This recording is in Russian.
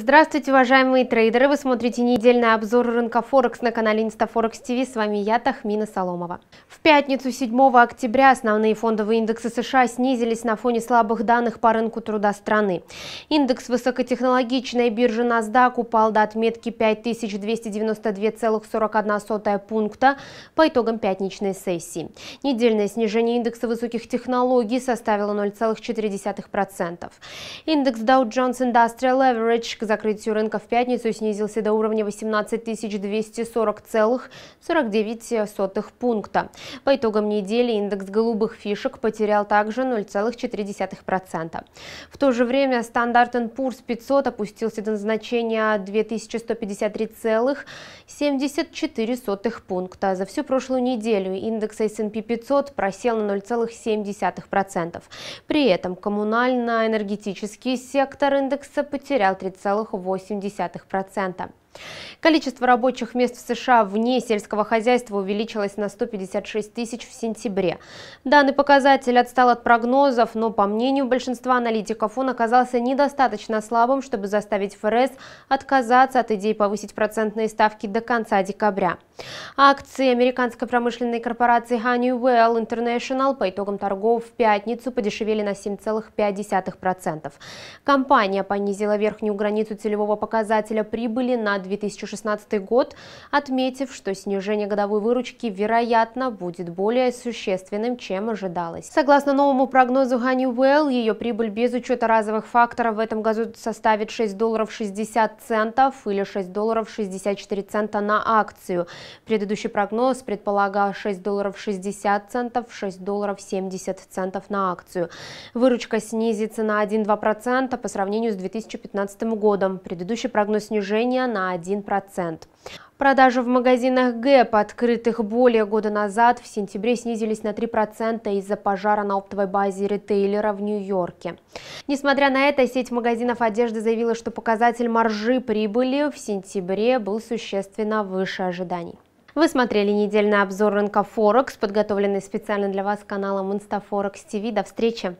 Здравствуйте, уважаемые трейдеры! Вы смотрите недельный обзор рынка Форекс на канале InstaForex TV. С вами я, Тахмина Соломова. В пятницу 7 октября основные фондовые индексы США снизились на фоне слабых данных по рынку труда страны. Индекс высокотехнологичной биржи NASDAQ упал до отметки 5292,41 пункта по итогам пятничной сессии. Недельное снижение индекса высоких технологий составило 0,4%. Индекс Dow Jones Industrial Average закрытию рынка в пятницу снизился до уровня 18 240,49 пункта. По итогам недели индекс голубых фишек потерял также 0,4%. В то же время стандарт Poor's 500 опустился до значения 2153,74 пункта. За всю прошлую неделю индекс S&P 500 просел на 0,7%. При этом коммунально-энергетический сектор индекса потерял 30 2,8%. Количество рабочих мест в США вне сельского хозяйства увеличилось на 156 тысяч в сентябре. Данный показатель отстал от прогнозов, но, по мнению большинства аналитиков, он оказался недостаточно слабым, чтобы заставить ФРС отказаться от идеи повысить процентные ставки до конца декабря. Акции американской промышленной корпорации Honeywell International по итогам торгов в пятницу подешевели на 7,5%. Компания понизила верхнюю границу целевого показателя прибыли на 2%. 2016 год, отметив, что снижение годовой выручки, вероятно, будет более существенным, чем ожидалось. Согласно новому прогнозу Honeywell, ее прибыль без учета разовых факторов в этом году составит 6 долларов 60 центов или 6 долларов 64 цента на акцию. Предыдущий прогноз предполагал 6 долларов 60 центов, 6 долларов 70 центов на акцию. Выручка снизится на 1-2% по сравнению с 2015 годом. Предыдущий прогноз снижения на на 1%. Продажи в магазинах ГЭП, открытых более года назад, в сентябре снизились на 3% из-за пожара на оптовой базе ритейлера в Нью-Йорке. Несмотря на это, сеть магазинов одежды заявила, что показатель маржи прибыли в сентябре был существенно выше ожиданий. Вы смотрели недельный обзор рынка Форекс, подготовленный специально для вас каналом InstaForex TV. До встречи!